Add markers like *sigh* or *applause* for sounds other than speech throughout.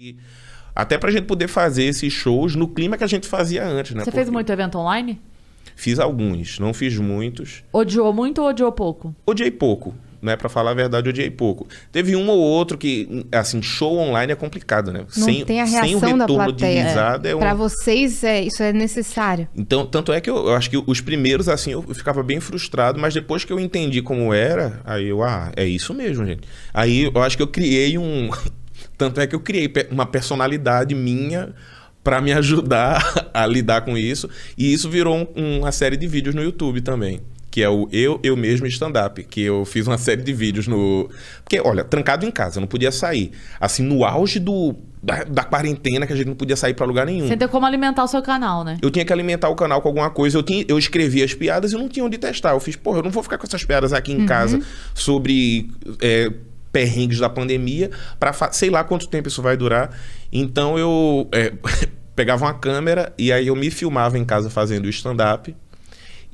E até pra gente poder fazer esses shows no clima que a gente fazia antes, né? Você fez muito evento online? Fiz alguns, não fiz muitos. Odiou muito ou odiou pouco? Odiei pouco. Né, para falar a verdade, odiei pouco. Teve um ou outro que, assim, show online é complicado, né? Não sem, tem a reação sem o retorno da plateia. de risada é, é, um... Pra vocês, é, isso é necessário. Então, tanto é que eu, eu, acho que os primeiros, assim, eu ficava bem frustrado, mas depois que eu entendi como era, aí eu, ah, é isso mesmo, gente. Aí eu acho que eu criei um, tanto é que eu criei uma personalidade minha para me ajudar *laughs* a lidar com isso. E isso virou um, uma série de vídeos no YouTube também. Que é o Eu, Eu Mesmo Stand-Up, que eu fiz uma série de vídeos no. Porque, olha, trancado em casa, não podia sair. Assim, no auge do da, da, quarentena que a gente não podia sair para lugar nenhum. Você tem como alimentar o seu canal, né? Eu tinha que alimentar o canal com alguma coisa. Eu, tinha, eu escrevi as piadas e não tinha onde testar. Eu fiz, porra, eu não vou ficar com essas piadas aqui em uhum. casa sobre é, perrengues da pandemia para sei lá quanto tempo isso vai durar. Então eu é, *laughs* pegava uma câmera e aí eu me filmava em casa fazendo stand-up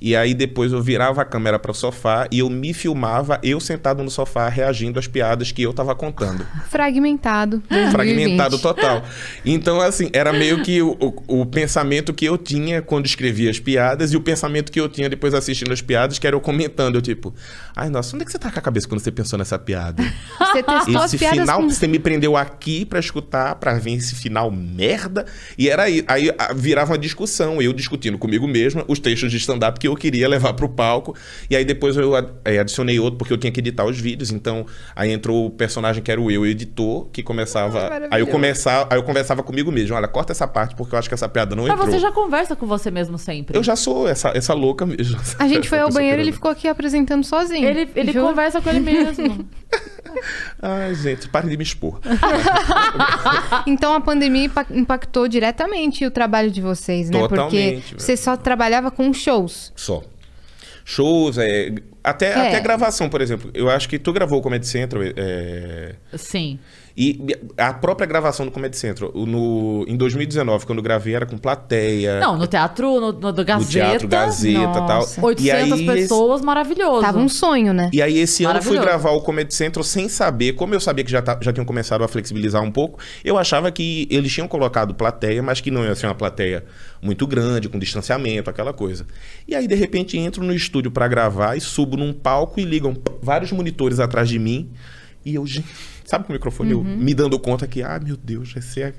e aí depois eu virava a câmera para o sofá e eu me filmava, eu sentado no sofá, reagindo às piadas que eu tava contando. *laughs* Fragmentado. 2020. Ah. Fragmentado total. Então, assim, era meio que o, o, o, pensamento que eu tinha quando escrevia as piadas e o pensamento que eu tinha depois assistindo as piadas, que era eu comentando, eu tipo, ai, nossa, onde é que você tá com a cabeça quando você pensou nessa piada? *laughs* Você testou esse as final, com... você me prendeu aqui para escutar, para ver esse final merda. E era aí, aí virava uma discussão, eu discutindo comigo mesma, os textos de stand-up que eu queria levar para o palco. E aí depois eu adicionei outro, porque eu tinha que editar os vídeos. Então, aí entrou o personagem que era o eu, o editor, que começava. Ah, aí eu começava, aí eu conversava comigo mesmo. Olha, corta essa parte, porque eu acho que essa piada não entrou. Mas você já conversa com você mesmo sempre. Eu já sou essa, essa louca mesmo. A gente *laughs* foi ao banheiro e ele ficou aqui apresentando sozinho. Ele, ele conversa com ele mesmo. *laughs* Ai, gente, pare de me expor. então a pandemia impactou diretamente o trabalho de vocês, né? Totalmente, Porque você só trabalhava com shows só. Shows, é, até, é. até gravação, por exemplo. Eu acho que tu gravou o Comedy Central. É... Sim. E a própria gravação do Comedy Central, no, em 2019, quando gravei, era com plateia. Não, no teatro, no, no, do Gazeta. No teatro Gazeta e tal. 800 aí, pessoas, maravilhoso. Tava um sonho, né? E aí, esse ano, eu fui gravar o Comedy Central sem saber. Como eu sabia que já, tá, já tinham começado a flexibilizar um pouco, eu achava que eles tinham colocado plateia, mas que não ia ser uma plateia muito grande, com distanciamento, aquela coisa. E aí, de repente, entro no estúdio para gravar e subo num palco e ligam vários monitores atrás de mim. E eu, gente Sabe com o microfone uhum. eu me dando conta que, ah, meu Deus, vai ser,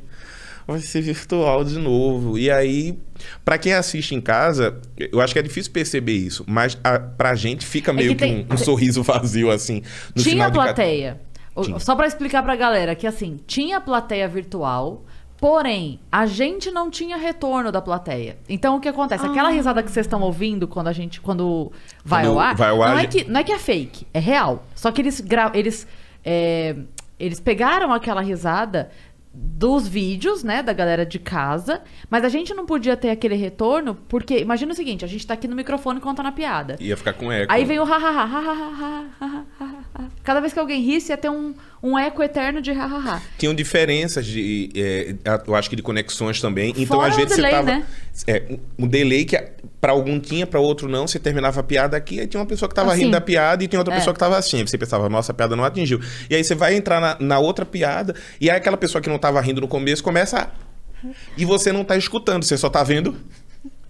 vai ser virtual de novo. E aí, para quem assiste em casa, eu acho que é difícil perceber isso, mas a, pra gente fica é meio é que, tem... um, um, sorriso vazio, assim. No tinha final plateia. Tinha. Só para explicar pra galera que, assim, tinha plateia virtual. Porém, a gente não tinha retorno da plateia. Então o que acontece? Aquela ah. risada que vocês estão ouvindo quando a gente. Quando vai quando ao ar. Vai ao ar não, é que, não é que é fake, é real. Só que eles, gra eles é, eles pegaram aquela risada dos vídeos, né, da galera de casa, mas a gente não podia ter aquele retorno, porque imagina o seguinte, a gente tá aqui no microfone contando a piada. Ia ficar com eco. Aí vem o ha ha ha ha ha ha ha. Cada vez que alguém risse ia ter um, um eco eterno de ha ha ha. Tinham diferenças de é, eu acho que de conexões também, então Fora às vezes o delay, você tava né? é, um delay que para algum tinha, para outro não. Você terminava a piada aqui, aí tinha uma pessoa que tava assim. rindo da piada e tinha outra é. pessoa que tava assim. Aí você pensava, nossa, a piada não atingiu. E aí você vai entrar na, na outra piada, e aí aquela pessoa que não tava rindo no começo começa a... E você não tá escutando, você só tá vendo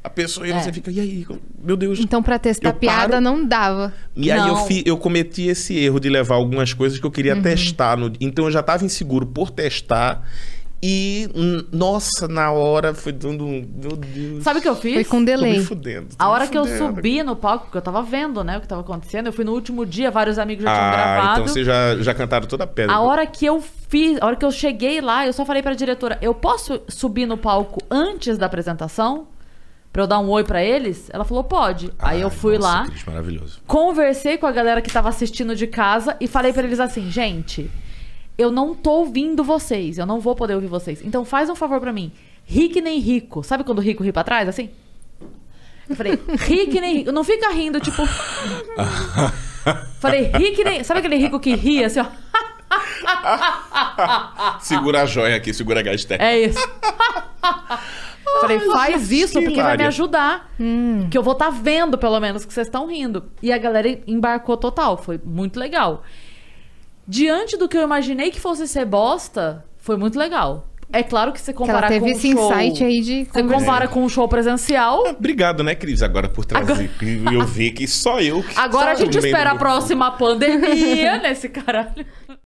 a pessoa e é. você fica, e aí, meu Deus. Então, pra testar piada, não dava. E não. aí eu, fi, eu cometi esse erro de levar algumas coisas que eu queria uhum. testar. No, então eu já tava inseguro por testar. E, nossa, na hora foi dando um. Meu Deus. Sabe o que eu fiz? Foi com delay. Tô me fudendo. Tô a me hora fudendo. que eu subi no palco, porque eu tava vendo, né, o que tava acontecendo, eu fui no último dia, vários amigos já tinham ah, então gravado. Então vocês já, já cantaram toda a pedra. A hora que eu fiz, a hora que eu cheguei lá, eu só falei pra diretora: eu posso subir no palco antes da apresentação? Pra eu dar um oi para eles? Ela falou, pode. Aí eu fui nossa, lá. Cris, maravilhoso. Conversei com a galera que tava assistindo de casa e falei para eles assim, gente, eu não tô ouvindo vocês, eu não vou poder ouvir vocês. Então faz um favor para mim. Rique nem rico. Sabe quando o rico ri pra trás, assim? Eu falei, rique nem rico. Não fica rindo, tipo. falei, rique nem. Sabe aquele rico que ri, assim, ó? segura a joia aqui, segura a hashtag. É isso. Falei, faz isso porque vai me ajudar. Hum. Que eu vou estar tá vendo, pelo menos, que vocês estão rindo. E a galera embarcou total. Foi muito legal diante do que eu imaginei que fosse ser bosta, foi muito legal. É claro que você comparar teve com esse um show, insight aí de você compara é. com um show presencial. É, obrigado, né, Cris, agora por trazer. Agora... Eu vi que só eu que Agora a gente espera a próxima pandemia *laughs* nesse caralho.